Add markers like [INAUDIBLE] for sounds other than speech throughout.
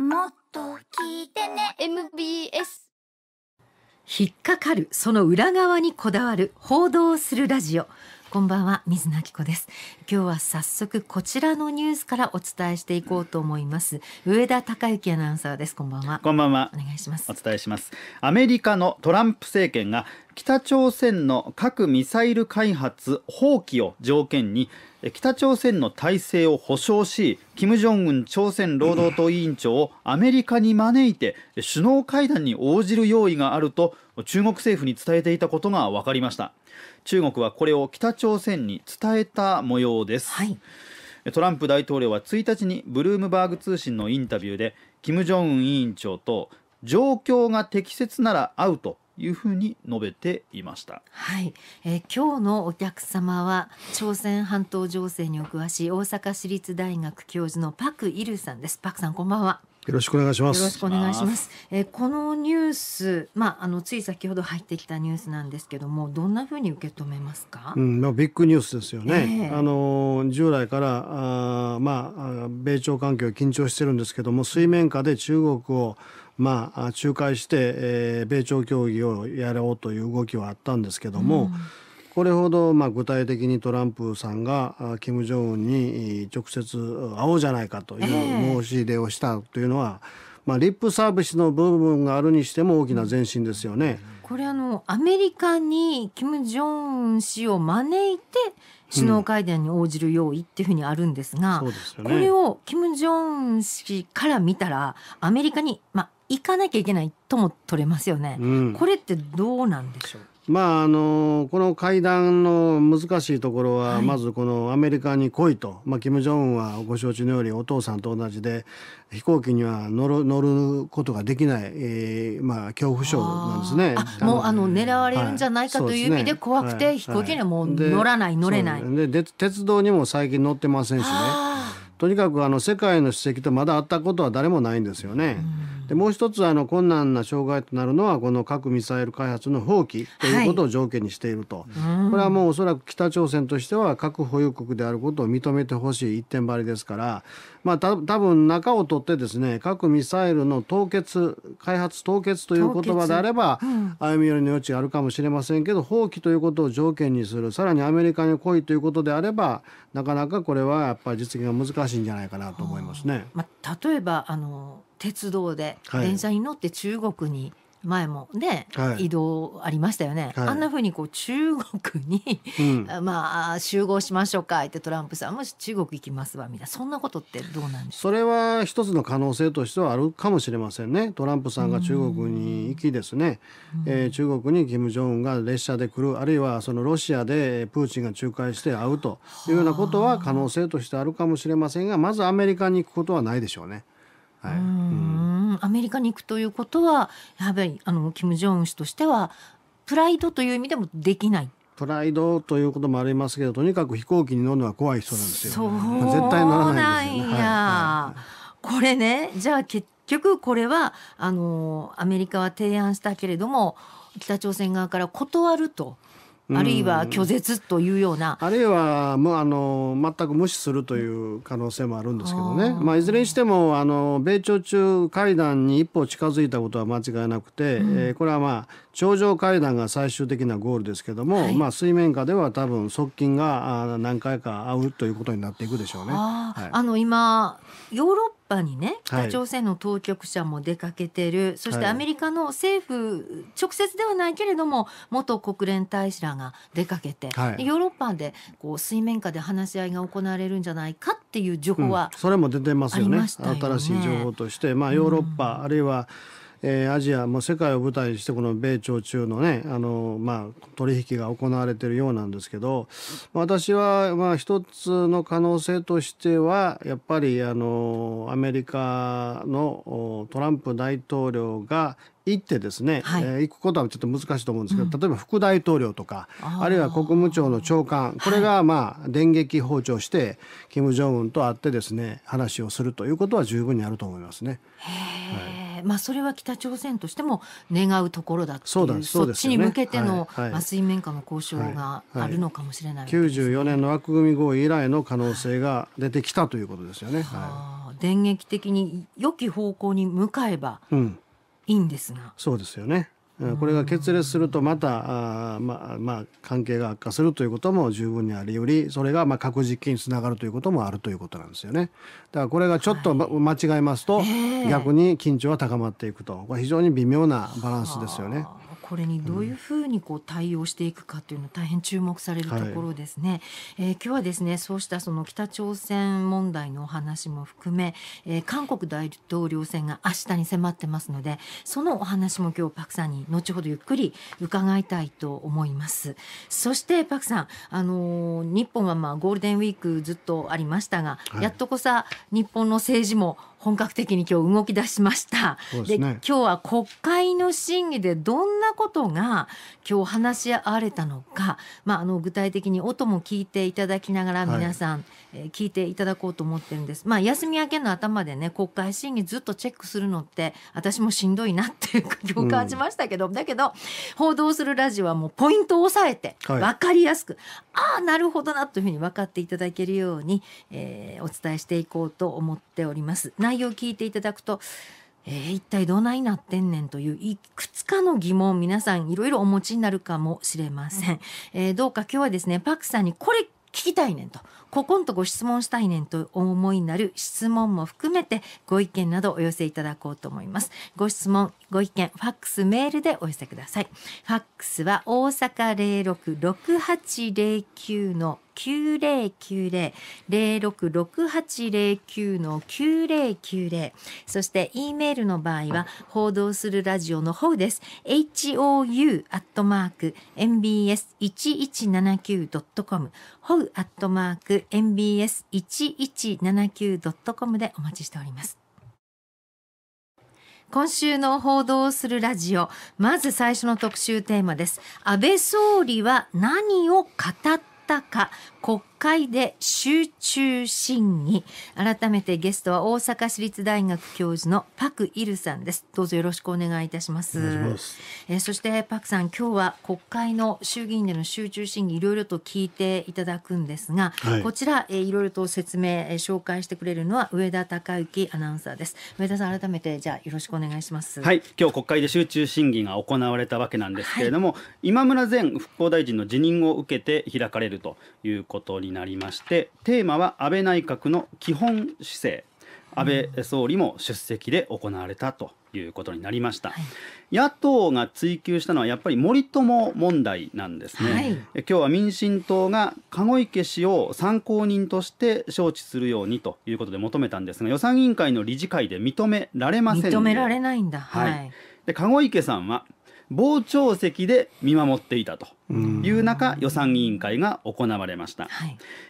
もっと聞いてね MBS 引っかかるその裏側にこだわる報道するラジオこんばんは水野子です今日は早速こちらのニュースからお伝えしていこうと思います上田孝之アナウンサーですこんばんはこんばんはお願いしますお伝えしますアメリカのトランプ政権が北朝鮮の核ミサイル開発放棄を条件に北朝鮮の体制を保障し金正恩朝鮮労働党委員長をアメリカに招いて首脳会談に応じる用意があると中国政府に伝えていたことが分かりました中国はこれを北朝鮮に伝えた模様です、はい、トランプ大統領は1日にブルームバーグ通信のインタビューで金正恩委員長と状況が適切なら会うというふうに述べていました。はい、えー、今日のお客様は朝鮮半島情勢にお詳しい大阪市立大学教授のパクイルさんです。パクさんこんばんは。よろしくお願いします。よろしくお願いします。えー、このニュース、まああのつい先ほど入ってきたニュースなんですけども、どんなふうに受け止めますか。うん、まあビッグニュースですよね。えー、あの従来からあまあ米朝関係は緊張してるんですけども、水面下で中国をまあ仲介して、えー、米朝協議をやろうという動きはあったんですけども。うんこれほどまあ具体的にトランプさんが金正恩に直接会おうじゃないかという申し出をしたというのは、まあ、リップサービスの部分があるにしても大きな前進ですよね。これあのアメリカに金正恩氏を招いて首脳会談に応じる用意っていうふうにあるんですが、うんですね、これを金正恩氏から見たらアメリカに、まあ、行かなきゃいけないとも取れますよね、うん、これってどうなんでしょうまああのこの会談の難しいところは、はい、まずこのアメリカに来いと、まあ、金正恩はご承知のようにお父さんと同じで飛行機には乗る乗ることができない、えーまあ、恐怖症なんですね。もうあの狙われるんじゃないかという意味で怖くて、はいねはい、飛行機にはもう乗らない、乗れない。で鉄道にも最近乗ってませんしね。とにかくあの世界の史跡とまだ会ったことは誰もないんですよね。でもう一つあの困難な障害となるのはこの核・ミサイル開発の放棄ということを条件にしていると、はい、これはもうおそらく北朝鮮としては核保有国であることを認めてほしい一点張りですからまあ、た多分中を取ってですね核・ミサイルの凍結開発凍結という言葉であれば、うん、歩み寄りの余地があるかもしれませんけど放棄ということを条件にするさらにアメリカに来いということであればなかなかこれはやっぱり実現が難しいんじゃないかなと思いますね。まあ、例えばあの鉄道で電車に乗って中国に、はい前もね、はい移動ありましたよね、はいあんなうにこう中国に、うん、[LAUGHS] まあ集合しましょうかってトランプさんも中国行きますわみたいなそんなことってどうなんですかそれは一つの可能性としてはあるかもしれませんねトランプさんが中国に行きですね、えー中国に金正恩が列車で来るあるいはそのロシアでプーチンが仲介して会うというようなことは可能性としてあるかもしれませんがまずアメリカに行くことはないでしょうね。はい、ううん、アメリカに行くということはやはりあの金正恩氏としてはプライドという意味でもできないプライドということもありますけどとにかく飛行機に乗るのは怖い人なんですよ。そう絶対乗らないですよね。はいはい、これねじゃあ結局これはあのアメリカは提案したけれども北朝鮮側から断ると。あるいは拒絶というようなあるいはもうあの全く無視するという可能性もあるんですけどね、まあ、いずれにしてもあの米朝中会談に一歩近づいたことは間違いなくて、うん、えー、これはまあ頂上階段が最終的なゴールですけども、はい、まあ、水面下では多分側近が何回か会うということになっていくでしょうね。ああの今ヨーロッパにね北朝鮮の当局者も出かけてる、はい、そしてアメリカの政府、直接ではないけれども元国連大使らが出かけて、ヨーロッパでこう水面下で話し合いが行われるんじゃないかっていう情報は、うん、それも出てますよね、ね、新しい情報として、まあ、ヨーロッパ、うん、あるいはえー、アジア、まあ、世界を舞台にしてこの米朝中のねあの、まあ、取引が行われているようなんですけど私はまあ一つの可能性としてはやっぱりあのアメリカのトランプ大統領が行ってですね、はい、えー、行くことはちょっと難しいと思うんですけど、例えば副大統領とか、うあるいは国務長の長官これがまあ電撃訪朝して金正恩と会ってですね話をするということは十分にあると思いますね。はい、まあそれは北朝鮮としても願うところだそうだそうです、ね、そっちに向けての、はい水面下の交渉があるのかもしれない、ね、94年の枠組み合意以来の可能性が出てきたということですよね。はい、電撃的に良き方向に向かえば、うんいいんですがそうですよねこれが決裂するとまたあ、まあまあ、関係が悪化するということも十分にありよりそれがまあ核実験につながるということもあるということなんですよね。だからこれがちょっと、間違えますと、えー、逆に緊張は高まっていくとこれ非常に微妙なバランスですよね。これにどういうふうにこう対応していくかというのは大変注目されるところですね。はい、えー、今日はですねそうしたその北朝鮮問題のお話も含め、えー、韓国大統領選が明日に迫ってますのでそのお話も今日パクさんに後ほどゆっくり伺いたいと思います。そしてパクさんあのー、日本はまあゴールデンウィークずっとありましたが、はい、やっとこさ日本の政治も本格的に今日動き出しました。で、ね、今日は国会の審議でどんなことが今日話し合われたのか、まあ、あの具体的に音も聞いていただきながら皆さん、はい、えー、聞いていただこうと思ってるんです。まあ、休み明けの頭でね国会審議ずっとチェックするのって私もしんどいなっていうか共感しましたけど、うん、だけど報道するラジオはもうポイントを押さえて分かりやすく、はい、ああなるほどなというふうに分かっていただけるように、えー、お伝えしていこうと思っております。内容を聞いていただくとえー、一体どないなってんねんといういくつかの疑問皆さんいろいろお持ちになるかもしれません、えー、どうか今日はですねパクさんにこれ聞きたいねんとここんとご質問したいねんと思いになる質問も含めてご意見などお寄せいただこうと思いますご質問ご意見ファックスメールでお寄せくださいファックスは大阪066809の九零九零零六六八零九の九零九零。そして、E メールの場合は、報道するラジオの方です。hou アットマーク mbs1179.com 一、ほうアットマーク m b s 一一七九ドットコムでお待ちしております。今週の報道するラジオ、まず最初の特集テーマです。安倍総理は何を語ったか国会で集中審議改めてゲストは大阪市立大学教授のパク・イルさんですどうぞよろしくお願いいたしますえそしてパクさん今日は国会の衆議院での集中審議いろいろと聞いていただくんですが、はい、こちらえいろいろと説明、え紹介してくれるのは上田孝之アナウンサーです上田さん改めてじゃあよろしくお願いしますはい今日国会で集中審議が行われたわけなんですけれども、はい、今村前復興大臣の辞任を受けて開かれるということにになりましてテーマは安倍内閣の基本姿勢安倍総理も出席で行われたということになりました、はい、野党が追及したのはやっぱり森友問題なんですね、はい、今日は民進党が籠池氏を参考人として招致するようにということで求めたんですが予算委員会の理事会で認められません認められないんだはい、はい、で籠池さんは傍聴席で見守っていたという中、予算委員会が行われました、は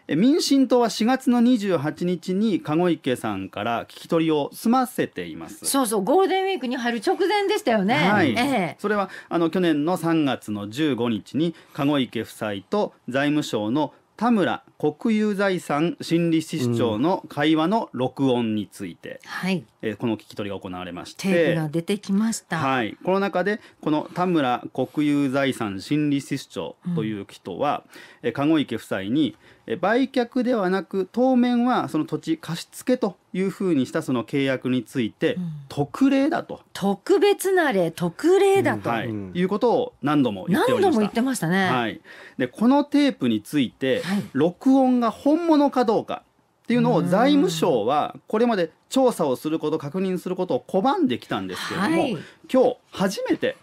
い、民進党は4月の28日に籠池さんから聞き取りを済ませていますそうそうゴールデンウィークに入る直前でしたよね、はいええ、それはあの去年の3月の15日に籠池夫妻と財務省の田村国有財産心理室長の会話の録音について、うん、はいえー、この聞き取りが行われましてテープが出てきました、はい、この中でこの田村国有財産心理室長という人は、うん、籠池夫妻に売却ではなく当面はその土地貸付というふうにしたその契約について、うん、特例だと特別な例特例だと、うん、はい、いうことを何度も言っておりました何度も言ってましたね、はい、でこのテープについて、はい、録音が本物かどうかっていうのを財務省はこれまで調査をすること確認することを拒んできたんですけれども、はい、今日初めて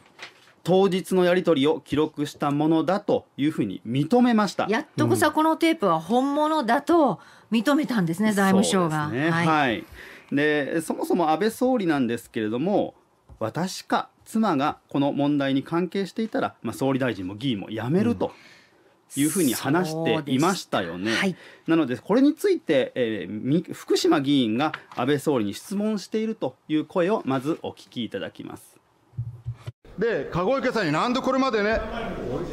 当日のやり取りを記録したものだというふうに認めましたやっとこさ、このテープは本物だと認めたんですね、財務省が。ね、はい、はい、でそもそも安倍総理なんですけれども私か妻がこの問題に関係していたら、まあ、総理大臣も議員も辞めると。うんいうふうに話していましたよね。はい、なのでこれについて、えー、福島議員が安倍総理に質問しているという声をまずお聞きいただきます。で籠池さんになんでこれまでね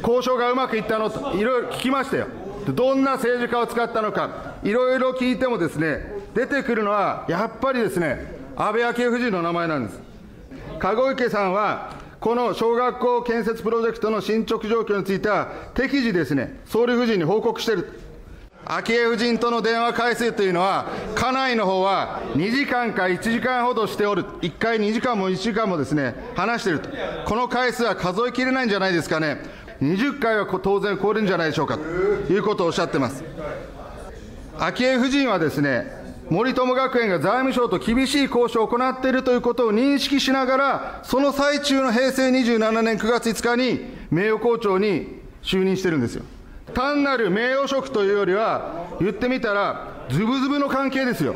交渉がうまくいったのといろいろ聞きましたよ。どんな政治家を使ったのかいろいろ聞いてもですね出てくるのはやっぱりですね安倍昭恵夫人の名前なんです。籠池さんはこの小学校建設プロジェクトの進捗状況については、適時ですね、総理夫人に報告している。昭恵夫人との電話回数というのは、家内の方は2時間か1時間ほどしておる、1回2時間も1時間もですね、話していると、この回数は数えきれないんじゃないですかね、20回は当然超えるんじゃないでしょうかということをおっしゃってます。昭恵夫人はですね森友学園が財務省と厳しい交渉を行っているということを認識しながら、その最中の平成27年9月5日に、名誉校長に就任してるんですよ。単なる名誉職というよりは、言ってみたら、ずぶずぶの関係ですよ。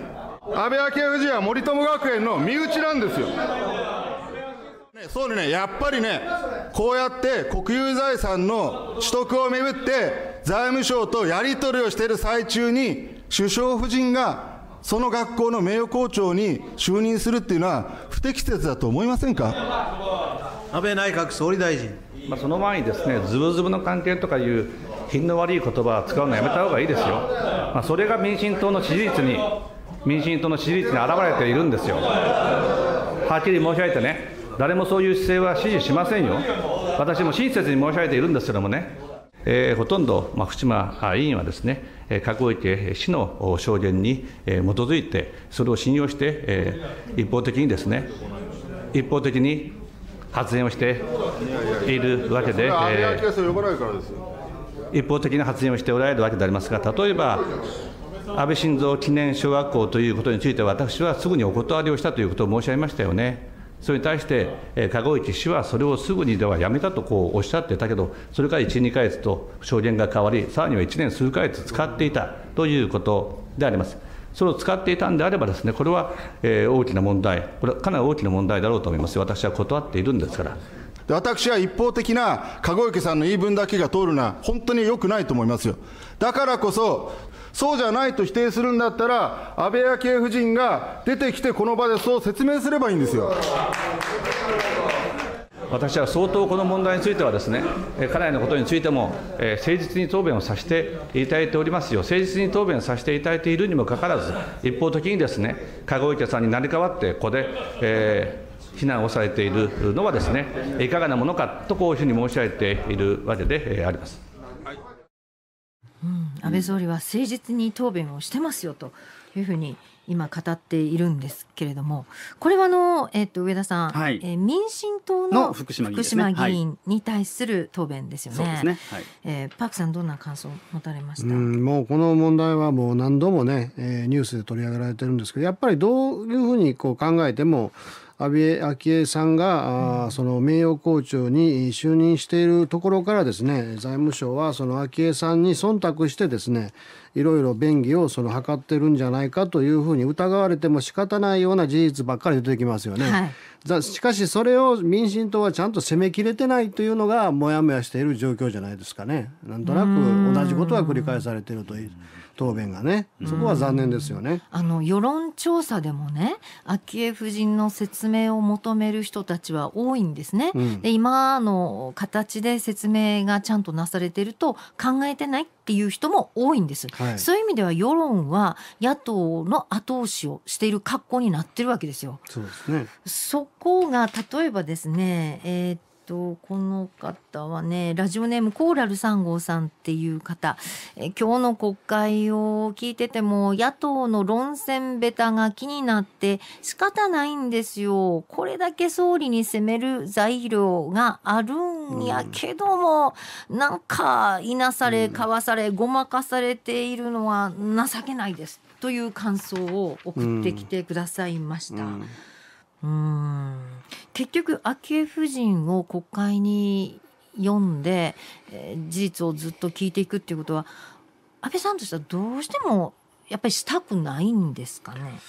安倍昭恵夫人は森友学園の身内なんですよ。総理ね、やっぱりね、こうやって国有財産の取得をめぐって、財務省とやり取りをしている最中に、首相夫人がその学校の名誉校長に就任するっていうのは、不適切だと思いませんか安倍内閣総理大臣。まあ、その前にですね、ずぶずぶの関係とかいう品の悪い言葉を使うのやめたほうがいいですよ、まあ、それが民進党の支持率に、民進党の支持率に表れているんですよ。はっきり申し上げてね、誰もそういう姿勢は支持しませんよ、私も親切に申し上げているんですけどもね、えー、ほとんど、まあ、福島委員はですね、覚え池市の証言に基づいて、それを信用して、一方的にですね、一方的に発言をしているわけで。一方的な発言をしておられるわけでありますが、例えば、安倍晋三記念小学校ということについて、私はすぐにお断りをしたということを申し上げましたよね。それに対して、え籠池氏はそれをすぐにではやめたとこうおっしゃってたけど、それから1、2か月と証言が変わり、さらには1年数か月使っていたということであります。それを使っていたんであれば、ですねこれは、え大きな問題、これはかなり大きな問題だろうと思います、私は断っているんですから。で私は一方的な籠池さんの言い分だけが通るのは本当に良くないと思いますよ。だからこそそうじゃないと否定するんだったら、安倍昭恵夫人が出てきてこの場でそう説明すればいいんですよ。私は相当この問題についてはですね、家内のことについても、え誠実に答弁をさせていただいておりますよ、誠実に答弁させていただいているにもかかわらず、一方的にですね、籠池さんに成り代わって、ここで、えー非難をされているのはですね、いかがなものかとこういうふうに申し上げているわけであります。安倍総理は誠実に答弁をしてますよというふうに今語っているんですけれどもこれはあの、えー、と上田さん、はい、えー、民進党の福島議員、に対する答弁ですよね。はねはい、えー、パークさんどんな感想を持たれましたもうこの問題はもう何度もね、えー、ニュースで取り上げられてるんですけどやっぱりどういうふうにこう考えても安倍昭恵さんが、うん、その名誉校長に就任しているところからですね財務省はその昭恵さんに忖度してですねいろいろ便宜をその図ってるんじゃないかというふうに疑われても仕方ないような事実ばっかり出てきますよね。はい、しかしそれを民進党はちゃんと責めきれてないというのがもやもやしている状況じゃないですかね。なんとなく同じことが繰り返されているという。答弁がねそこは残念ですよね、あの世論調査でもね昭恵夫人の説明を求める人たちは多いんですね、うん、で今の形で説明がちゃんとなされてると考えてないっていう人も多いんです、はい、そういう意味では世論は野党の後押しをしている格好になってるわけですよそうですねそこが例えばですねえー、とこの方はねラジオネームコーラル3号さんっていう方え今日の国会を聞いてても野党の論戦ベタが気になって仕方ないんですよこれだけ総理に責める材料があるんやけども、うん、なんかいなされかわされごまかされているのは情けないですという感想を送ってきてくださいました。うんうんうん結局昭恵夫人を国会に読んで、えー、事実をずっと聞いていくっていうことは安倍さんとしてはどうしてもやっぱりしたくないんですかね。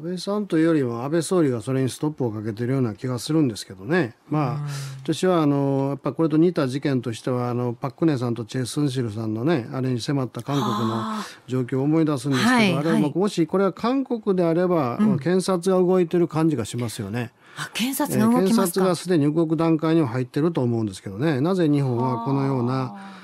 安倍さんというよりも安倍総理がそれにストップをかけているような気がするんですけどね、まあ、私はあのやっぱこれと似た事件としてはあのパックネさんとチェ・スンシルさんの、ね、あれに迫った韓国の状況を思い出すんですけど、あれはもしこれは韓国であれば、検察が動いている感じがしますよね。検察が動きますか、検察がすでに動く段階には入ってると思うんですけどねなぜ日本はこのような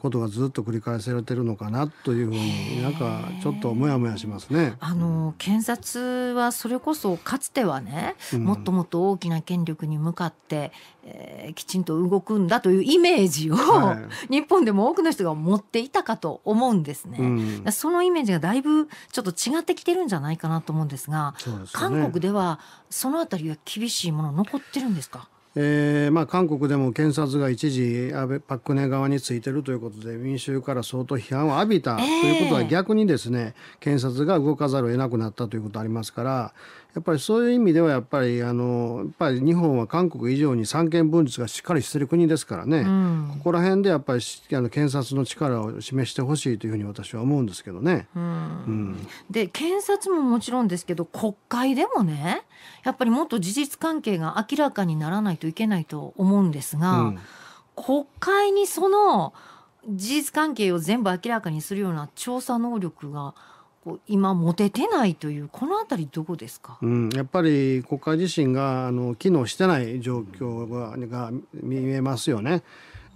ことがずっと繰り返されてるのかなというふうになんかちょっとモヤモヤしますね。あの検察はそれこそかつてはね、うん、もっともっと大きな権力に向かって、えー、きちんと動くんだというイメージを、はい、日本でも多くの人が持っていたかと思うんですね。うん、そのイメージがだいぶちょっと違ってきてるんじゃないかなと思うんですが、すね、韓国ではそのあたりは厳しいもの残ってるんですかえーまあ、韓国でも検察が一時安倍パク・クネ側についてるということで民衆から相当批判を浴びたということは逆にですね、えー、検察が動かざるを得なくなったということありますからやっぱりそういう意味ではやっぱりあのやっぱり日本は韓国以上に三権分立がしっかりしてる国ですからね、うん、ここら辺でやっぱりあの検察の力を示してほしいというふうに私は思うんですけどね。うん、で検察ももちろんですけど国会でもねやっぱりもっと事実関係が明らかにならないといけないと思うんですが、国会にその事実関係を全部明らかにするような調査能力がこう今持ててないというこの辺りどこですか、うん、やっぱり国会自身があの機能してない状況がが見えますよね。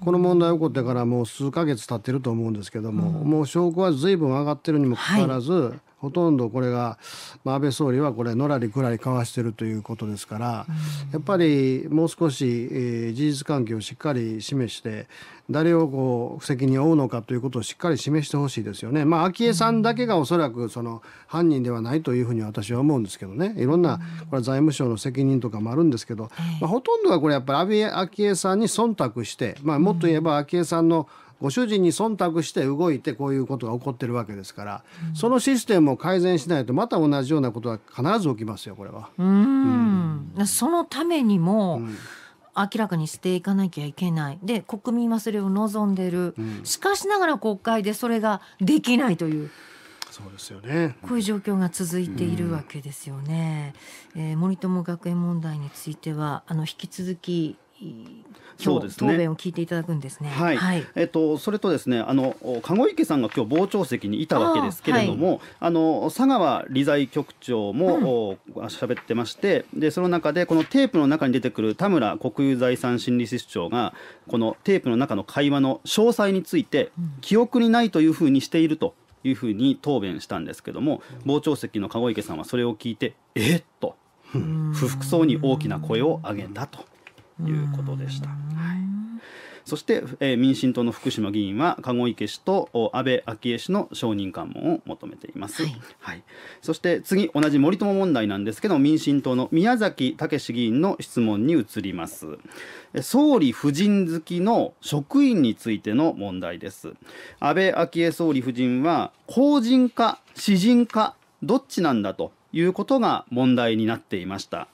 この問題起こってからもう数か月経ってると思うんですけども、うん、もう証拠は随分上がってるにもかかわらず、はいほとんどこれが、まあ、安倍総理はこれのらりくらりかわしているということですから、うん、やっぱりもう少し、えー、事実関係をしっかり示して誰をこう責任を負うのかということをしっかり示してほしいですよね。まあ、昭恵さんだけがおそらくその犯人ではないというふうに私は思うんですけどねいろんなこれ財務省の責任とかもあるんですけど、まあ、ほとんどはこれやっぱり安倍昭恵さんに忖度して、まあ、もっと言えば昭恵さんの、うんご主人に忖度して動いてこういうことが起こってるわけですから、うん、そのシステムを改善しないとまた同じようなことは必ず起きますよこれは。うんそのためにも、明らかにしていかなきゃいけないで国民はそれを望んでる、うん、しかしながら国会でそれができないという。そうですよね。こういう状況が続いているわけですよね。うん、えー、森友学園問題についてはあの引き続きそうですね、答弁を聞いていただくんですね。はい、はい、えっと、それとですね、あの籠池さんが今日傍聴席にいたわけですけれども。あはい、あの佐川理財局長も、うん、喋ってまして、で、その中で、このテープの中に出てくる田村国有財産審理室長が。このテープの中の会話の詳細について、記憶にないというふうにしていると。いうふうに答弁したんですけども、傍聴席の籠池さんはそれを聞いて、えっと。不服そうに大きな声を上げたと。いうことでした。はい、そして、えー、民進党の福島議員は籠池氏と安倍昭恵氏の承認喚問を求めています、はい、はい、そして次同じ森友問題なんですけど民進党の宮崎武議員の質問に移ります総理夫人好きの職員についての問題です安倍昭恵総理夫人は公人か私人かどっちなんだということが問題になっていました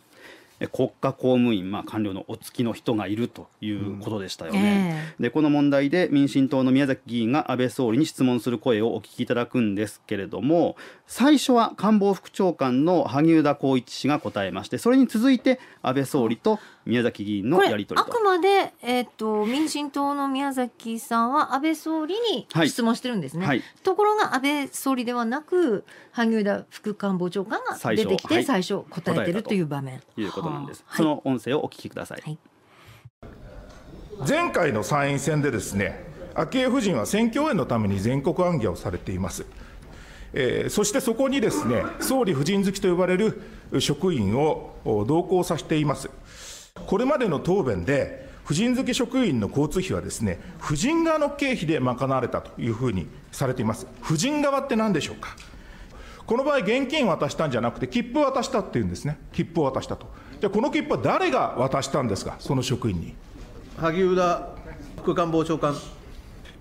国家公務員、まあ、官僚のお付きの人がいるということでしたよね。うん、でこの問題で民進党の宮崎議員が安倍総理に質問する声をお聞きいただくんですけれども最初は官房副長官の萩生田光一氏が答えましてそれに続いて安倍総理と宮崎議員のやり取りあくまで、えーと、民進党の宮崎さんは安倍総理に質問してるんですね、はいはい、ところが安倍総理ではなく萩生田副官房長官が出てきて最初はい、答えてるという場面いうことなんです、その音声をお聞きください、前回の参院選でですね昭恵夫人は選挙応援のために全国暗記をされていますえー、そしてそこにですね、総理夫人好きと呼ばれる職員を同行させています。これまでの答弁で、婦人好き職員の交通費はですね、婦人側の経費で賄われたというふうにされています。婦人側って何でしょうか。この場合、現金渡したんじゃなくて、切符を渡したっていうんですね、切符を渡したと。じゃあ、この切符は誰が渡したんですか、その職員に。萩生田副官房長官。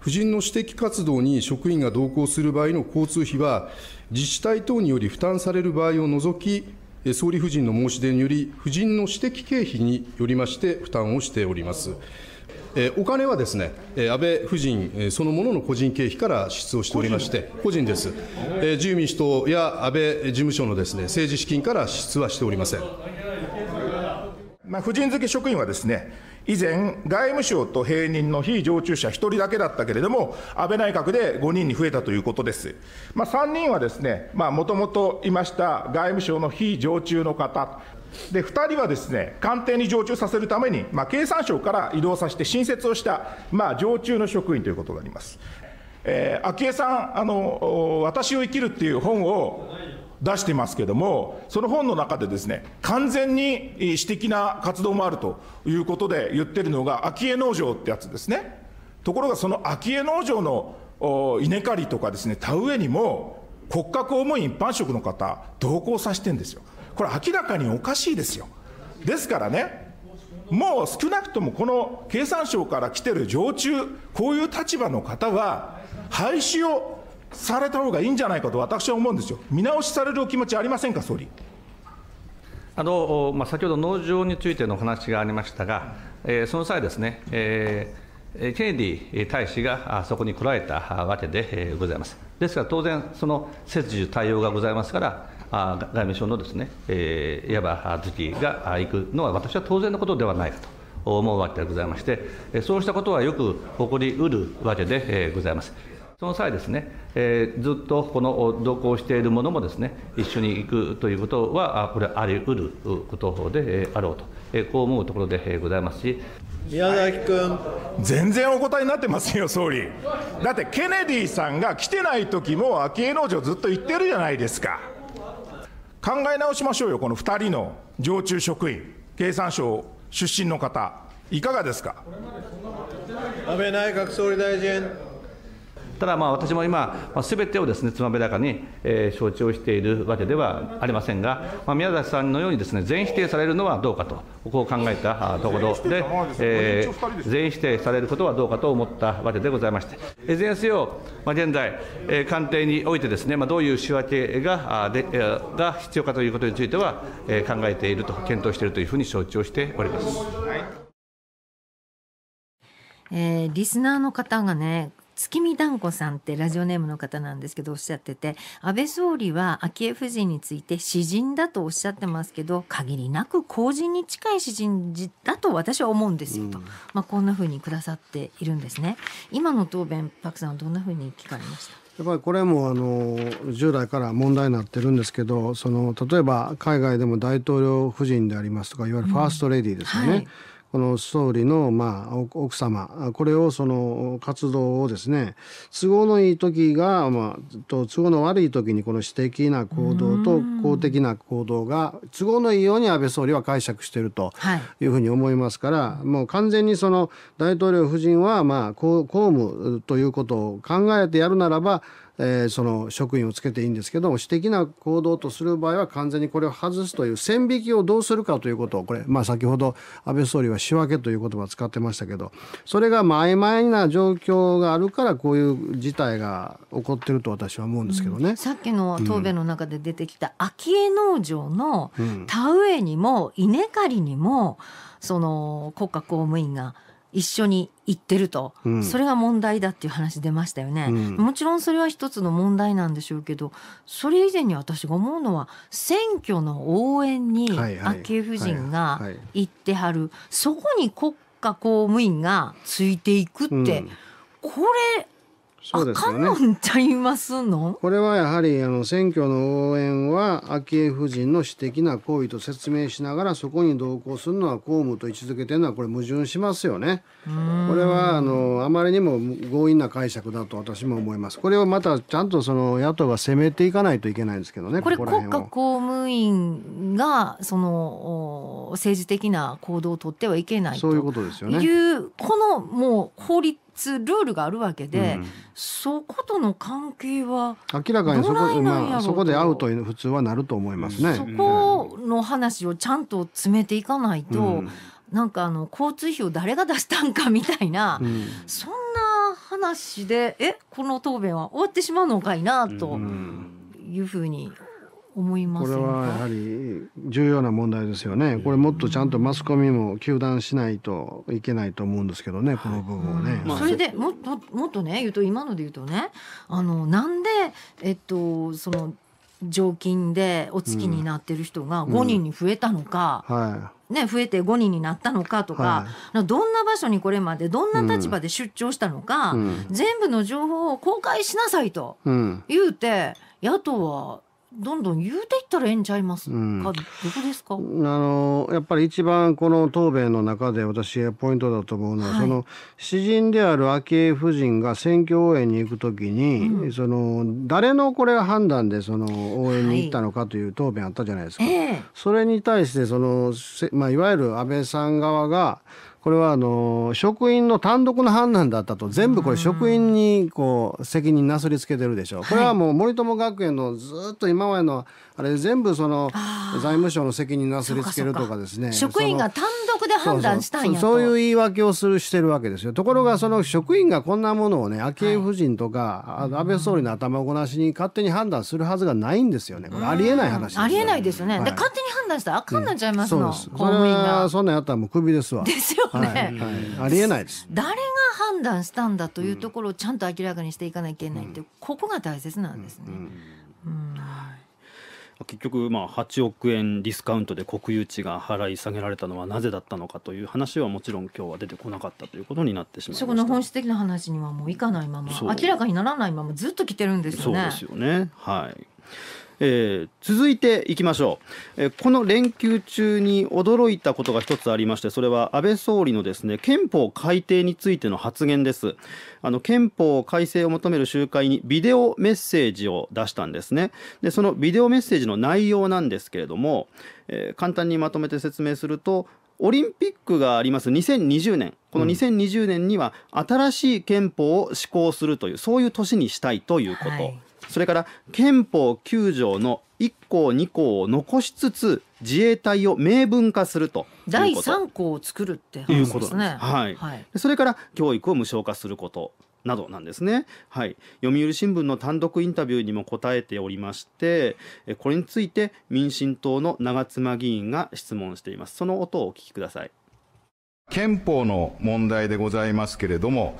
夫人の私的活動に職員が同行する場合の交通費は、自治体等により負担される場合を除き、総理夫人の申し出により、夫人の私的経費によりまして、負担をしております。お金はですね、安倍夫人そのものの個人経費から支出をしておりまして、個人です、自由民主党や安倍事務所のですね政治資金から支出はしておりません。まあ、夫人付け職員はですね以前、外務省と平任の非常駐者1人だけだったけれども、安倍内閣で5人に増えたということです。まあ、3人はですね、もともといました外務省の非常駐の方、で2人はですね官邸に常駐させるために、まあ、経産省から移動させて新設をした、まあ、常駐の職員ということがあります。えー、昭恵さんあの、私を生きるっていう本を出してますけども、その本の中でですね、完全に私的な活動もあるということで言ってるのが、秋江農場ってやつですね。ところがその秋江農場の稲刈りとかですね、田植えにも、国家公務員一般職の方、同行させてるんですよ。これ明らかにおかしいですよ。ですからね、もう少なくともこの経産省から来てる常駐、こういう立場の方は、廃止をされた方がいいんじゃないかと私は思うんですよ。見直しされるお気持ちありませんか、総理。あのまあ、先ほど農場についてのお話がありましたが、えー、その際ですね、えーケネディ大使がそこに来られたわけでございます。ですから当然、その切除対応がございますから、外務省のですね、えー、いわば好きが行くのは、私は当然のことではないかと思うわけでございまして、そうしたことはよく起こりうるわけでございます。その際ですね、えー、ずっとこの同行しているものもですね、一緒に行くということは、これあり得ることであろうと、えー、こう思うところでございますし。宮崎君全然お答えになってますよ、総理。だってケネディさんが来てない時も、昭恵農場ずっと行ってるじゃないですか。考え直しましょうよ、この2人の常駐職員、経産省出身の方、いかがですか。安倍内閣総理大臣ただ、まあ、私も今、す、べ、てをですねつまびらかに、えー、承知をしているわけではありませんが、まあ、宮崎さんのようにですね全否定されるのはどうかと、こう考えたところで、全否定されることはどうかと思ったわけでございまして、いずれにせよ、まあ、現在、えー、官邸においてですね、まあ、どういう仕分けがでが必要かということについては、えー、考えていると、検討しているというふうに承知をしております。はいえー、リスナーの方がね月見団子さんってラジオネームの方なんですけどおっしゃってて安倍総理は昭恵夫人について詩人だとおっしゃってますけど限りなく公人に近い詩人だと私は思うんですよと、うん、まあ、こんなふうにくださっているんですね。今の答弁パクさんどんなふうに聞かれましたやっぱりこれもあの従来から問題になってるんですけどその例えば海外でも大統領夫人でありますとかいわゆるファーストレディーですよね、うんはいこの総理の、まあ、奥様これをその活動をですね都合のいい時が、まあ、と都合の悪い時にこの私的な行動と公的な行動が都合のいいように安倍総理は解釈しているというふうに思いますから、もう完全にその大統領夫人は、まあ、公務ということを考えてやるならばえー、その職員をつけていいんですけども私的な行動とする場合は完全にこれを外すという線引きをどうするかということをこれ、まあ、先ほど安倍総理は仕分けという言葉を使ってましたけどそれがまあ曖昧な状況があるからこういう事態が起こってると私は思うんですけどね。うん、さっきの答弁の中で出てきた、昭恵農場の田植えにも稲刈りにもその国家公務員が。一緒に行ってると、うん、それが問題だっていう話出ましたよね、うん、もちろんそれは一つの問題なんでしょうけどそれ以前に私が思うのは選挙の応援に昭恵夫人が行ってはる、そこに国家公務員がついていくって、うん、これそうですよね。ちゃいますのこれはやはりあの選挙の応援は昭恵夫人の私的な行為と説明しながらそこに同行するのは公務と位置づけてるのはこれ矛盾しますよね。これはあのあまりにも強引な解釈だと私も思います。これをまたちゃんとその野党が攻めていかないといけないんですけどね。これ国家公務員がその政治的な行動をとってはいけないそういうことですよね。いうこのもう法律つルールがあるわけで、うん、そことの関係は明らかにそこ,、まあ、そこで会うと普通はなると思いますね。そこの話をちゃんと詰めていかないと、うん、なんかあの交通費を誰が出したんかみたいな、うん、そんな話でえこの答弁は終わってしまうのかいなというふうに思いますこれはやはり重要な問題ですよね、これもっとちゃんとマスコミも糾弾しないといけないと思うんですけどね、この部分をね。それでもっともっとね、言うと、今ので言うとね、あのなんで、えっと、その常勤でお月になってる人が5人に増えたのか。うんうん、はいね、増えて5人になったのかとか、はい、どんな場所にこれまでどんな立場で出張したのか、うん、全部の情報を公開しなさいと言うて、野党はどんどん言うていったらええんちゃいますか、うん、どこですかあのやっぱり一番この答弁の中で私ポイントだと思うのは、はい、その詩人である昭恵夫人が選挙応援に行くときに、うん、その誰のこれ判断でその応援に行ったのかという答弁あったじゃないですか、はいえー、それに対してその、まあ、いわゆる安倍さん側がこれはあの職員の単独の判断だったと全部これ職員にこう責任なすりつけてるでしょこれはもう森友学園のずっと今までのあれ全部その財務省の責任なすりつけるとかですね職員が単独で判断したんやそういう言い訳をするしてるわけですよところがその職員がこんなものをね昭恵夫人とか、安倍総理の頭ごなしに勝手に判断するはずがないんですよねこれありえない話ありえないですよね、で勝手に判断したらあかんなんちゃいますの、うん、そうでがそんなやったらもうクビですわですよよね、ありえないです誰が判断したんだというところをちゃんと明らかにしていかなきゃいけないって、ここが大切なんですね。うん結局まあ8億円ディスカウントで国有地が払い下げられたのはなぜだったのかという話はもちろん今日は出てこなかったということになってしまいましそこの本質的な話にはもういかないまま明らかにならないままずっと来てるんですよね。そうですよねはいえー、続いていきましょう、えー、この連休中に驚いたことが1つありましてそれは安倍総理のですね憲法改定についての発言ですあの憲法改正を求める集会にビデオメッセージを出したんですねでそのビデオメッセージの内容なんですけれども、えー、簡単にまとめて説明するとオリンピックがあります2020年、この2020年には新しい憲法を施行するという、そういう年にしたいということ。はいそれから憲法9条の1項2項を残しつつ自衛隊を明文化すると第3項を作るって話ですね。はい、はい、それから教育を無償化することなどなんですね、はい、読売新聞の単独インタビューにも答えておりましてこれについて民進党の長妻議員が質問していますその音をお聞きください憲法の問題でございますけれども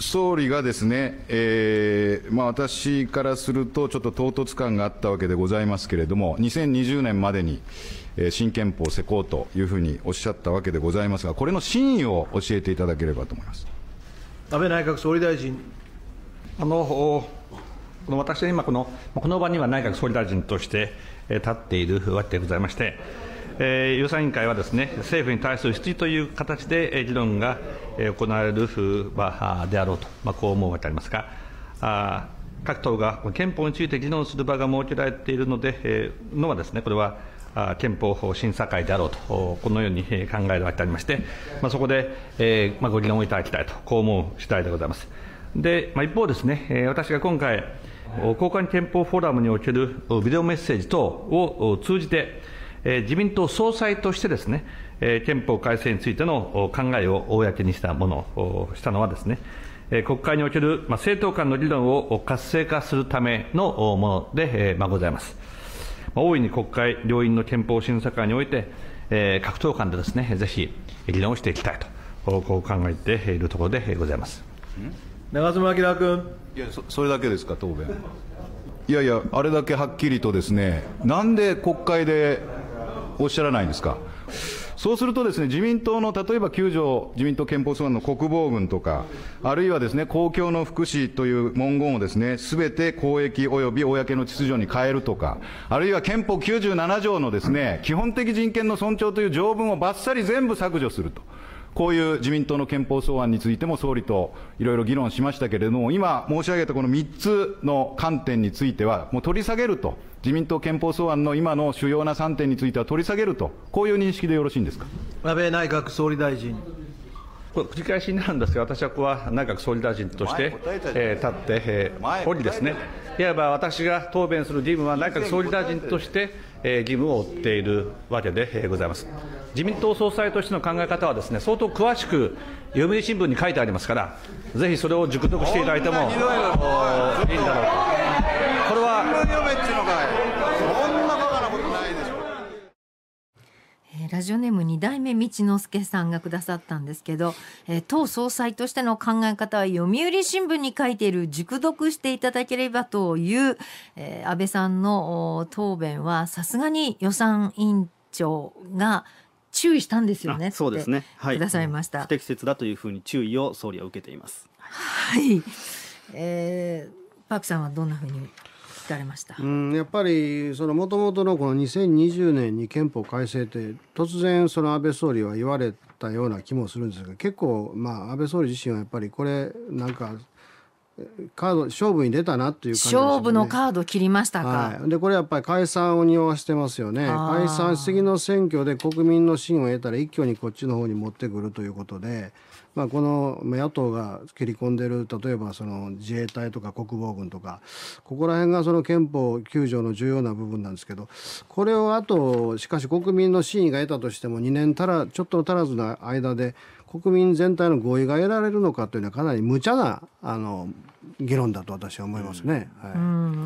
総理がですね、えーまあ、私からすると、ちょっと唐突感があったわけでございますけれども、2020年までに、え新憲法施行というふうにおっしゃったわけでございますが、これの真意を教えていただければと思います安倍内閣総理大臣、あのこの私は今この、この場には内閣総理大臣として立っているわけでございまして、えー、予算委員会はですね政府に対する質疑という形で議論が行われる場であろうと、まあ、こう思うわけでありますが、あ各党が憲法について議論する場が設けられているので、えー、のはですねこれは憲法審査会であろうと、このように考えるわけでありまして、まあ、そこで、えーまあ、ご議論をいただきたいと、こう思う次第でございます。でまあ、一方ですね、私が今回、公開憲法フォーラムにおけるビデオメッセージ等を通じて、え自民党総裁としてですね、え憲法改正についての考えを公にしたもの、したのはですね、え国会における、まあ、政党間の議論を活性化するためのもので、えーまあ、ございます。まあ、大いに国会両院の憲法審査会において、えー、各党間でですね、ぜひ議論をしていきたいと、こう考えているところでございます。長妻昭君。いやそ、それだけですか、答弁。いやいや、あれだけはっきりとですね、なんで国会でおっしゃらないんですか。そうするとですね、自民党の例えば9条、自民党憲法草案の国防軍とか、あるいはですね、公共の福祉という文言をですね、すべて公益及び公の秩序に変えるとか、あるいは憲法97条のですね、基本的人権の尊重という条文をばっさり全部削除すると。こういう自民党の憲法草案についても総理といろいろ議論しましたけれども、今申し上げたこの3つの観点については、もう取り下げると自民党憲法草案の今の主要な3点については取り下げると、こういう認識でよろしいんですか安倍内閣総理大臣。これ繰り返しになるんですが、私はここは内閣総理大臣として、え立って、えー、りですね、いわば私が答弁する義務は内閣総理大臣として、え義務を負っているわけで、ございます。自民党総裁としての考え方はですね相当詳しく読売新聞に書いてありますからぜひそれを熟読していただいてもいいんだろうとこれはラジオネーム2代目道之助さんがくださったんですけど、えー、党総裁としての考え方は読売新聞に書いている熟読していただければという、えー、安倍さんの答弁はさすがに予算委員長が注意したんですよねそうですね、はい、くださいました、不適切だというふうに注意を総理は受けていますはい、えー、パークさんはどんなふうに聞かれました、うん、やっぱりもともとのこの2020年に憲法改正って突然その安倍総理は言われたような気もするんですが結構、まあ、安倍総理自身はやっぱりこれなんかカード勝負に出たなっていう、ね、勝負のカード切りましたか、はい、でこれやっぱり解散を匂わしてますよね解散次の選挙で国民の信を得たら一挙にこっちの方に持ってくるということでまあ、この野党が蹴り込んでる例えばその自衛隊とか国防軍とかここら辺がその憲法9条の重要な部分なんですけどこれをあとしかし国民の真意が得たとしても2年たらちょっと足らずの間で国民全体の合意が得られるのかというのはかなり無茶なあの議論だと私は思いますね。はい、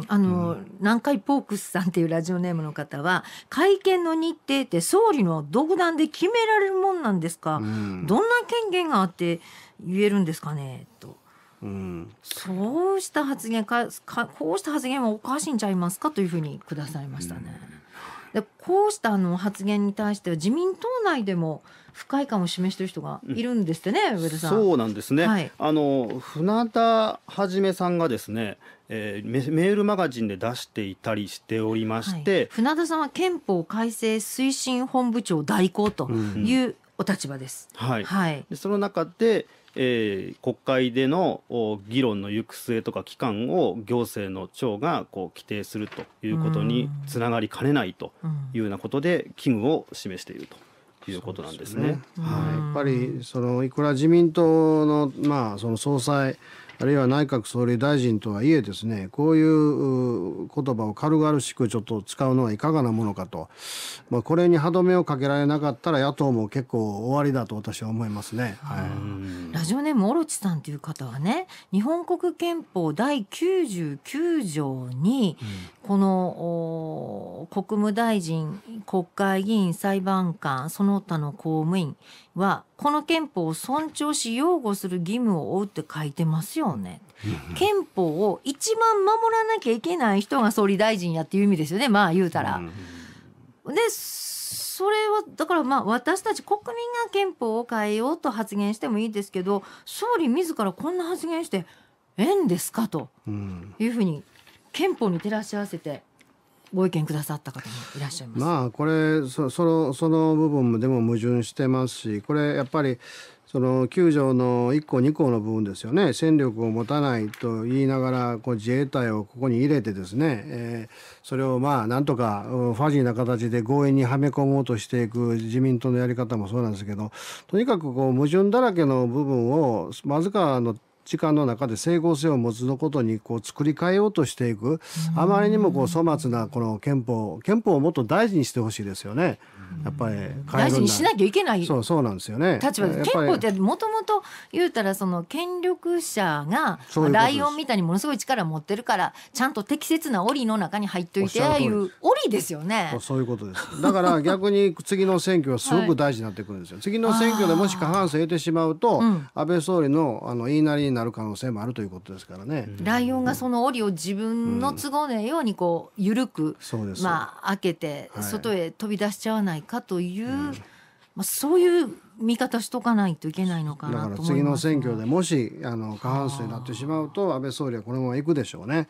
あの、うん、南海ポークスさんっていうラジオネームの方は会見の日程って総理の独断で決められるもんなんですか、うん、どんな権限があって言えるんですかねと。うん、そうした発言かかこうした発言はおかしいんちゃいますかというふうにくださいましたね。でこうしたあの発言に対しては自民党内でも不快感を示している人がいるんですってね、うん、上田さん。そうなんですね、はい、あの船田はじめさんがですね、えー、メールマガジンで出していたりしておりまして、はい、船田さんは憲法改正推進本部長代行というお立場です。はい、はい、その中でえー、国会での議論の行く末とか期間を行政の長がこう規定するということにつながりかねないというようなことで危惧を示していると。いうことなんですね。すねはい、やっぱりそのいくら自民党の,、まあその総裁あるいは内閣総理大臣とはいえですねこういう言葉を軽々しくちょっと使うのはいかがなものかと、まあ、これに歯止めをかけられなかったら野党も結構終わりだと私は思いますね、はい、ラジオネームオロチさんという方はね日本国憲法第99条に、この国務大臣、国会議員、裁判官、その他の公務員は、この憲法を尊重し擁護する義務を負うって書いてますよね。憲法を一番守らなきゃいけない人が総理大臣やっていう意味ですよね、まあ言うたら。で、それは、だからまあ私たち国民が憲法を変えようと発言してもいいですけど、総理自らこんな発言して、えんですかというふうに憲法に照らし合わせてご意見くださった方もいらっしゃいます。まあこれそのその部分でも矛盾してますしこれやっぱりその9条の1項2項の部分ですよね戦力を持たないと言いながらこう自衛隊をここに入れてですね、えー、それをまあなんとかファジーな形で強引にはめ込もうとしていく自民党のやり方もそうなんですけどとにかくこう矛盾だらけの部分をわずかの時間の中で整合性を持つのことにこう作り変えようとしていくあまりにもこう粗末なこの憲法憲法をもっと大事にしてほしいですよね。やっぱり大事にしなきゃいけないそうそうなんですよね立場で憲法ってもともと言うたらその権力者がライオンみたいにものすごい力を持ってるからちゃんと適切な檻の中に入っといてああいう檻ですよねそういうことですだから [LAUGHS] 逆に次の選挙はすごく大事になってくるんですよ、はい、次の選挙でもし過半数得てしまうと、うん、安倍総理のあの言いなりになる可能性もあるということですからね。ライオンがその檻を自分の都合のようにこう緩く、まあ開けて外へ飛び出しちゃわないかという、まあそういう見方しとかないといけないのかなと思います。次の選挙でもしあの過半数になってしまうと安倍総理はこのまま行くでしょうね。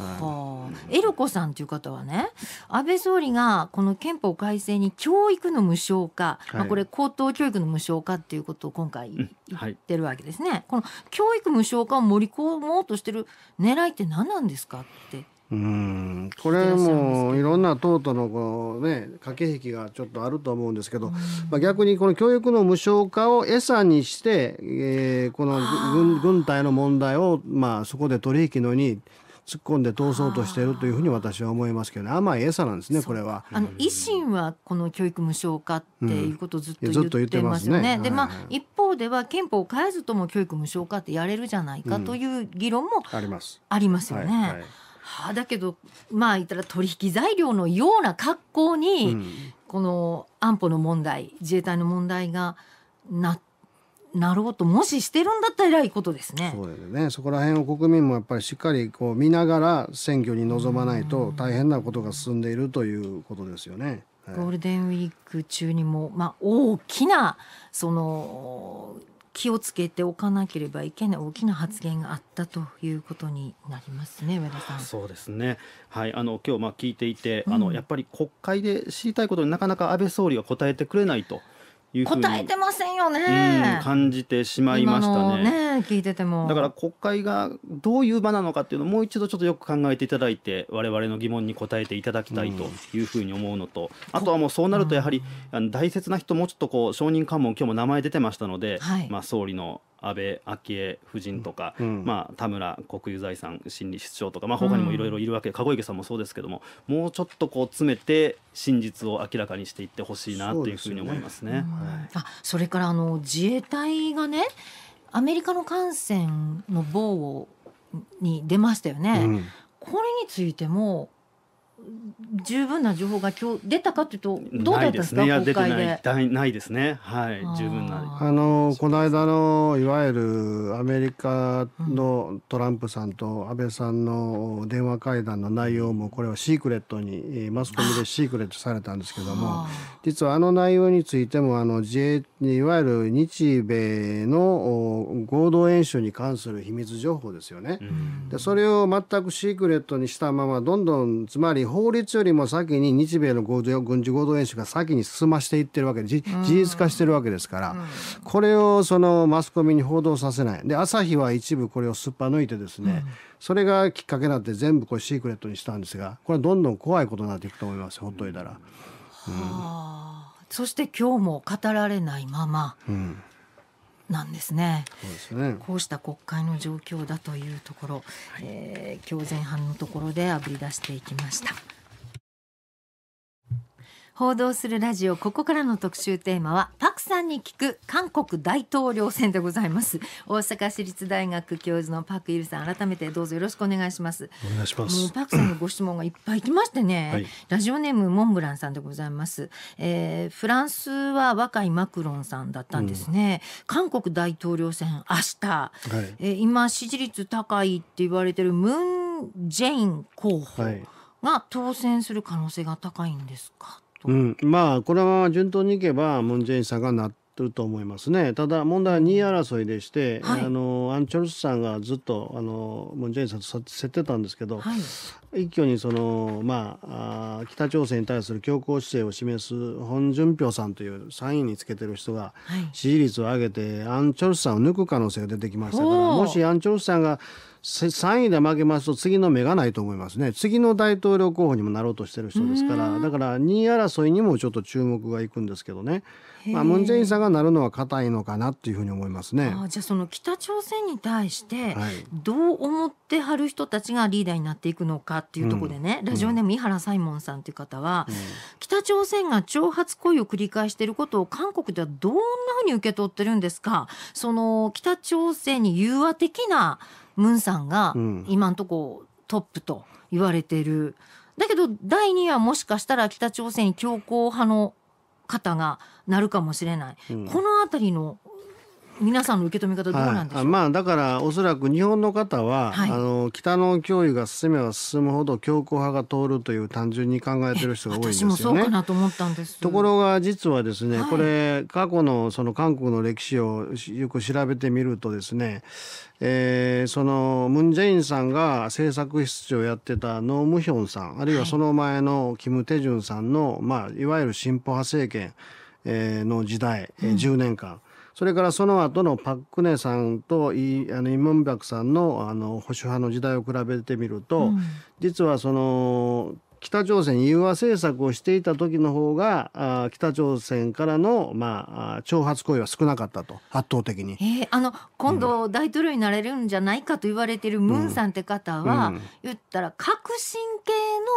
はあ、エルコさんという方はね安倍総理がこの憲法改正に教育の無償化、はい、まあ、これ高等教育の無償化っていうことを今回言ってるわけですね、はい、この教育無償化を盛り込もうとしてる狙いって何なんですかってうんこれもいろんな党とのこう、ね、駆け引きがちょっとあると思うんですけど、うん、まあ、逆にこの教育の無償化を餌にして、えー、この軍軍隊の問題を、まあ、そこで取引のに突っ込んで通そうとしているというふうに私は思いますけど、ね、甘い餌なんですねこれは。あの維新はこの教育無償化っていうことをずっと言ってますよね。うん、ねでまあ、はい、一方では憲法を変えずとも教育無償化ってやれるじゃないかという議論もありますよね。うん、はいははあ、だけどまあ言ったら取引材料のような格好に、うん、この安保の問題自衛隊の問題がなって。なろうともししてるんだったらいいことですね。そうですねそこら辺を国民もやっぱりしっかりこう見ながら選挙に臨まないと大変なことが進んでいるということですよね。はい、ゴールデンウィーク中にも、まあ、大きなその気をつけておかなければいけない大きな発言があったということになりますね上田さん。そうですね。はい、あの今日まあ聞いていて、うん、あのやっぱり国会で知りたいことになかなか安倍総理は答えてくれないと。答えてませんよね感じてしまいましたね、ね、聞いててもだから国会がどういう場なのかっていうのをもう一度ちょっとよく考えていただいて我々の疑問に答えていただきたいというふうに思うのと、うん、あとはもうそうなるとやはり、大切な人もうちょっとこう証人喚問今日も名前出てましたので、はい、まあ総理の安倍昭恵夫人とか、うん、まあ、田村国有財産心理室長とか、まあ、他にもいろいろいるわけ、うん、籠池さんもそうですけどももうちょっとこう詰めて真実を明らかにしていってほしいなというふうに思いますね。そ、ねうん、あそれからあの自衛隊がねアメリカの艦船の棒に出ましたよね。これについても十分な情報が今日出たかというとどうだったんですかないですねないないですねはい十分なあのこの間のいわゆるアメリカのトランプさんと安倍さんの電話会談の内容もこれはシークレットにマスコミでシークレットされたんですけども実はあの内容についてもあの自衛いわゆる日米の合同演習に関する秘密情報ですよね。でそれを全くシークレットにしたままどんどんつまり法律よりも先に日米の軍事合同演習が先に進ましていってるわけで事実化してるわけですから、これをそのマスコミに報道させないで朝日は一部これをすっぱ抜いてですね、それがきっかけになって全部これシークレットにしたんですがこれはどんどん怖いことになっていくと思いますほっといたら。うん、そして今日も語られないまま、うん、なんですね。そうですねこうした国会の状況だというところ、はい、えー、今日前半のところであぶり出していきました。報道するラジオここからの特集テーマはパクさんに聞く韓国大統領選でございます大阪市立大学教授のパクイルさん改めてどうぞよろしくお願いしますお願いしますパクさんのご質問がいっぱい来ましてね、はい、ラジオネームモンブランさんでございます、えー、フランスは若いマクロンさんだったんですね、うん、韓国大統領選明日、はい、えー、今支持率高いって言われてるムンジェイン候補、が当選する可能性が高いんですかうん、まあこれは順当にいけばムン・ジェインさんがなると思いますねただ問題は2位争いでして、はい、あのアン・チョルスさんがずっとあのムン・ジェインさんと競ってたんですけど、はい、一挙にその、まあ、あ北朝鮮に対する強硬姿勢を示すホン・ジュンピョさんという3位につけてる人が支持率を上げて、はい、アン・チョルスさんを抜く可能性が出てきましたからもしアン・チョルスさんが3位で負けますと次の目がないと思いますね次の大統領候補にもなろうとしてる人ですからだから2位争いにもちょっと注目がいくんですけどねまあムン・ジェインさんがなるのは硬いのかなっていうふうに思いますねじゃあその北朝鮮に対してどう思ってはる人たちがリーダーになっていくのかっていうところでね、うん、ラジオネーム井原サイモンさんという方は、うん、北朝鮮が挑発行為を繰り返していることを韓国ではどんなふうに受け取ってるんですかその北朝鮮に融和的なムンさんが今んとこトップと言われてる、だけど第2位はもしかしたら北朝鮮に強硬派の方がなるかもしれない、うん、この辺りの皆さんの受け止め方どうなんでしょう、はい、まあ、だからおそらく日本の方は、はい、あの北の脅威が進めば進むほど強硬派が通るという単純に考えてる人が多いんですよね。そうかなと思ったんですところが実はですね、はい、これ過去のその韓国の歴史をよく調べてみるとですねえー、そのムン・ジェインさんが政策室長をやってたノ・ムヒョンさんあるいはその前のキム・テジュンさんの、まあ、いわゆる進歩派政権、えー、の時代、えー、10年間、うんそれからその後のパックネさんとイ・あのイムンバクさんのあの保守派の時代を比べてみると、うん、実はその北朝鮮融和政策をしていた時の方があ北朝鮮からの、まあ、挑発行為は少なかったと圧倒的に、えー、あの今度大統領になれるんじゃないかと言われてるムンさんって方は、うんうん、言ったら革新系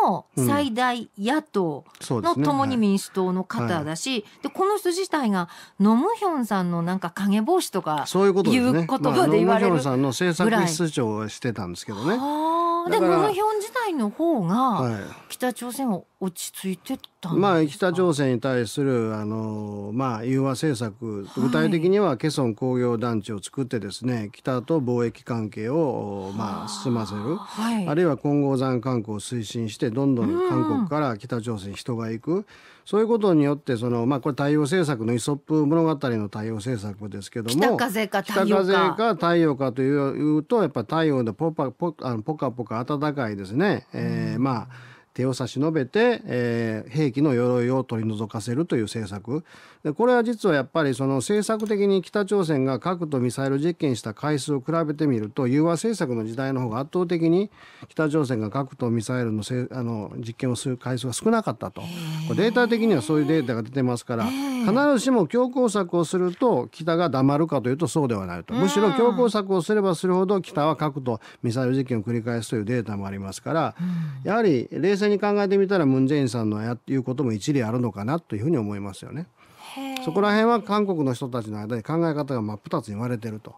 の最大野党の共に民主党の方だし、で、ねはい、この人自体がノムヒョンさんのなんか影帽子とかそういうこと言葉で言われるノムヒョンさんの政策室長をしてたんですけどね。でノムヒョン自体の方が、はい北朝鮮は落ち着いてたまあ、北朝鮮に対するあの、まあ、融和政策、具体的にはケソン工業団地を作ってですね、北と貿易関係を、まあ、進ませる、はい、あるいは金剛山観光を推進してどんどん韓国から北朝鮮に人が行く、うん、そういうことによってその、まあ、これ太陽政策のイソップ物語の太陽政策ですけども北風か太陽か北風か太陽かというとやっぱ太陽でポパポあのポカポカ暖かいですね。えー、まあ手を差し伸べて、えー、兵器の鎧を取り除かせるという政策でこれは実はやっぱりその政策的に北朝鮮が核とミサイル実験した回数を比べてみると融和政策の時代の方が圧倒的に北朝鮮が核とミサイルのせあの実験をする回数が少なかったとこれデータ的にはそういうデータが出てますから必ずしも強硬策をすると北が黙るかというとそうではないとむしろ強硬策をすればするほど北は核とミサイル実験を繰り返すというデータもありますからやはり冷静静に考えてみたらムン・ジェインさんのやっていうことも一理あるのかなというふうに思いますよね。そこら辺は韓国の人たちの間で考え方が真っ二つに割れてると。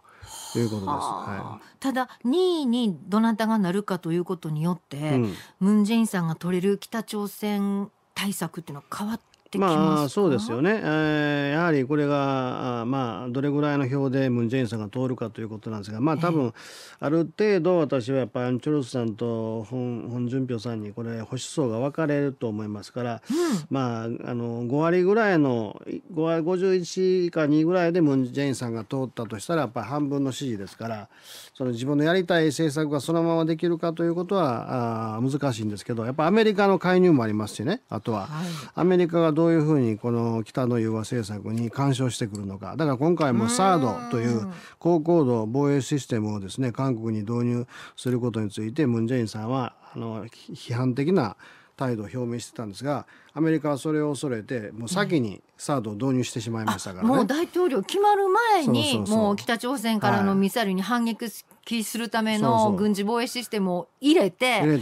いうことです、はい、ただ2位にどなたがなるかということによってムン、ジェインさんが取れる北朝鮮対策っていうのは変わっってきまあ、そうですよね、えーやはりこれが、あまあ、どれぐらいの票でムン・ジェインさんが通るかということなんですが、まあ、多分ある程度、私はやっぱりアン・チョルスさんとホン・ホン・ジュンピョさんに、これ、保守層が分かれると思いますから、うんまあ、あの5割ぐらいの、5割51か2ぐらいでムン・ジェインさんが通ったとしたら、やっぱり半分の支持ですから、その自分のやりたい政策がそのままできるかということはあ難しいんですけど、やっぱアメリカの介入もありますしね、あとは、はいアメリカがどうういうふうにこの北の融和政策に干渉してくるのかだから今回もサー r d という高高度防衛システムをですね韓国に導入することについてムン・ジェインさんはあの批判的な態度を表明してたんですがアメリカはそれを恐れてもう先にサードを導入してしまいましたから、ね、もう大統領決まる前にもう北朝鮮からのミサイルに反撃し、するための軍事防衛システムを入れてほんで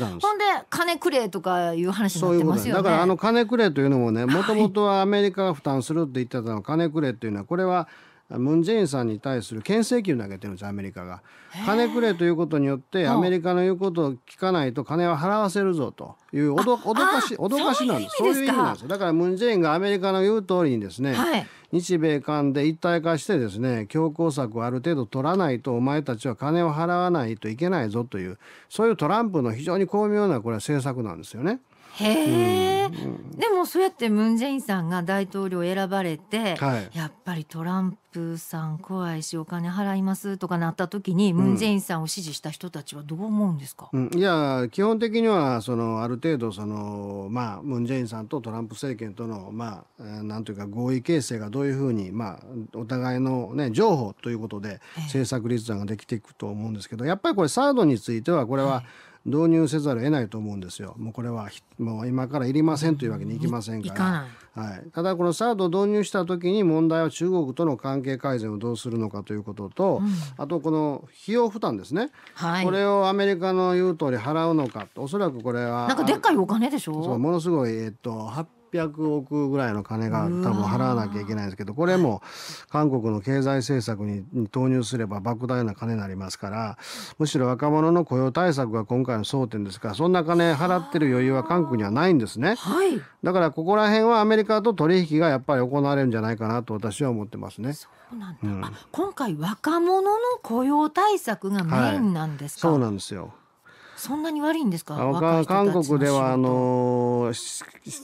金くれとかいう話になってますよねだからあの金くれというのもねもともとはアメリカが負担するって言ってたの金くれっていうのはこれはムン・ジェインさんに対する牽制球投げてるんですアメリカが。金くれということによってアメリカの言うことを聞かないと金は払わせるぞという脅かし脅かしなんですそういう意味なんですだからムン・ジェインがアメリカの言う通りにですね、はい、日米間で一体化してですね強硬策をある程度取らないとお前たちは金を払わないといけないぞというそういうトランプの非常に巧妙なこれは政策なんですよね。へえ、うん、でもそうやってムン・ジェインさんが大統領選ばれて、はい、やっぱりトランプさん怖いしお金払いますとかなった時にムン・ジェインさんを支持した人たちはどう思うんですか、うん、いや基本的にはそのある程度その、まあ、ムン・ジェインさんとトランプ政権との、まあ、なんというか合意形成がどういうふうに、まあ、お互いの、ね、譲歩ということで政策立案ができていくと思うんですけどやっぱりこれサードについてはこれは、はい導入せざるを得ないと思うんですよもうこれはもう今からいりませんというわけにいきませんからはい、ただこのサードを導入した時に問題は中国との関係改善をどうするのかということと、うん、あとこの費用負担ですね、はい、これをアメリカの言う通り払うのかおそらくこれはなんかでっかいお金でしょそうものすごい、えっと、800億ぐらいの金が多分払わなきゃいけないんですけどこれも韓国の経済政策に投入すれば莫大な金になりますからむしろ若者の雇用対策が今回の争点ですからそんな金払ってる余裕は韓国にはないんですね、はい、だからここら辺はアメリカと取引がやっぱり行われるんじゃないかなと私は思ってますね。そうなんだ、うん、今回若者の雇用対策がメインなんですか、はい、そうなんですよそんなに悪いんですか韓国ではあの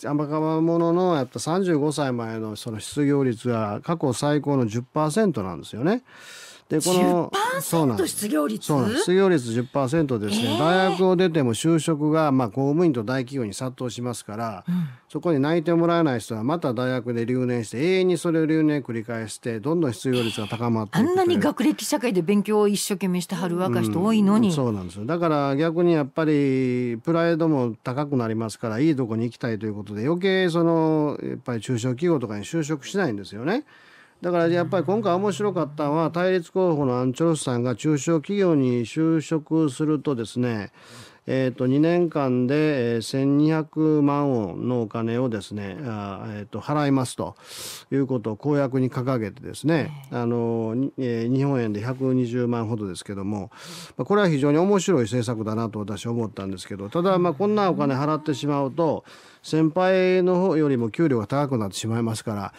若ものの、やっぱ三十五歳前のその失業率は過去最高の十パーセントなんですよね。でこのそうなん失業率そうなん失業率10%ですね、えー、大学を出ても就職が、まあ、公務員と大企業に殺到しますから、うん、そこに泣いてもらえない人はまた大学で留年して永遠にそれを留年繰り返してどんどん失業率が高まっていく、えー、あんなに学歴社会で勉強を一生懸命してはる若い人多いのに、うん、そうなんですよだから逆にやっぱりプライドも高くなりますからいいとこに行きたいということで余計そのやっぱり中小企業とかに就職しないんですよね。だからやっぱり今回面白かったのは対立候補のアン・チョルスさんが中小企業に就職するとですね、えー、と2年間で1200万ウォンのお金をですねあ、えー、と払いますということを公約に掲げてですねあの、えー、日本円で120万ほどですけどもこれは非常に面白い政策だなと私は思ったんですけどただまあこんなお金払ってしまうと先輩の方よりも給料が高くなってしまいますから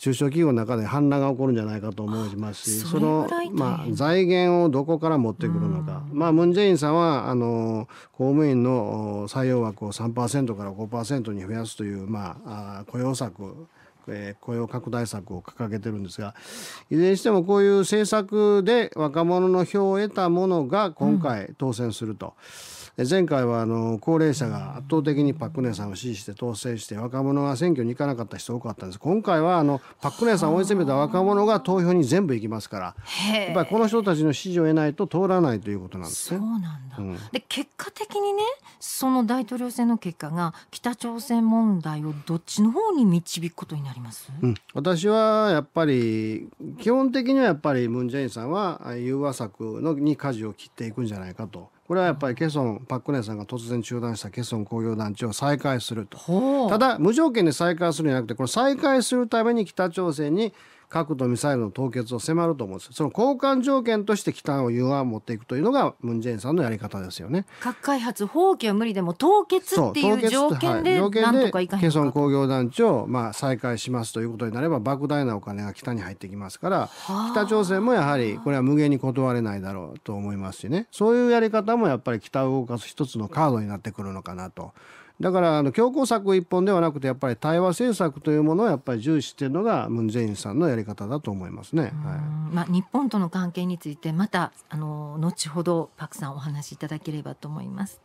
中小企業の中で反乱が起こるんじゃないかと思いますしその、まあ、財源をどこから持ってくるのか、まあ、ムン・ジェインさんはあの公務員の採用枠を3%から5%に増やすという、まあ、雇用策えー、雇用拡大策を掲げてるんですがいずれにしてもこういう政策で若者の票を得たものが今回当選すると。うん、前回はあの高齢者が圧倒的にパク・クネさんを支持して当選して若者が選挙に行かなかった人多かったんです今回はあのパク・クネさんを追い詰めた若者が投票に全部行きますからやっぱりこの人たちの支持を得ないと通らないということなんですね。で結果的にねその大統領選の結果が北朝鮮問題をどっちの方に導くことになりります、うん、私はやっぱり基本的にはやっぱりムン・ジェインさんは融和策のに舵を切っていくんじゃないかとこれはやっぱりケソン、パックネさんが突然中断したケソン工業団地を再開するとただ無条件で再開するんじゃなくてこれ再開するために北朝鮮に核とミサイルの凍結を迫ると思うんですその交換条件として北を融和を持っていくというのがムン・ジェインさんのやり方ですよね核開発放棄は無理でも凍結っていう条件でなとかいかへんケソン工業団地をまあ再開しますということになれば莫大なお金が北に入ってきますから北朝鮮もやはりこれは無限に断れないだろうと思いますしねそういうやり方もやっぱり北を動かす一つのカードになってくるのかなと。だからあの強硬策一本ではなくてやっぱり対話政策というものをやっぱり重視しているのがムン・ジェインさんのやり方だと思いますね、はいまあ、日本との関係についてまたあの後ほどパクさんお話しいただければと思います。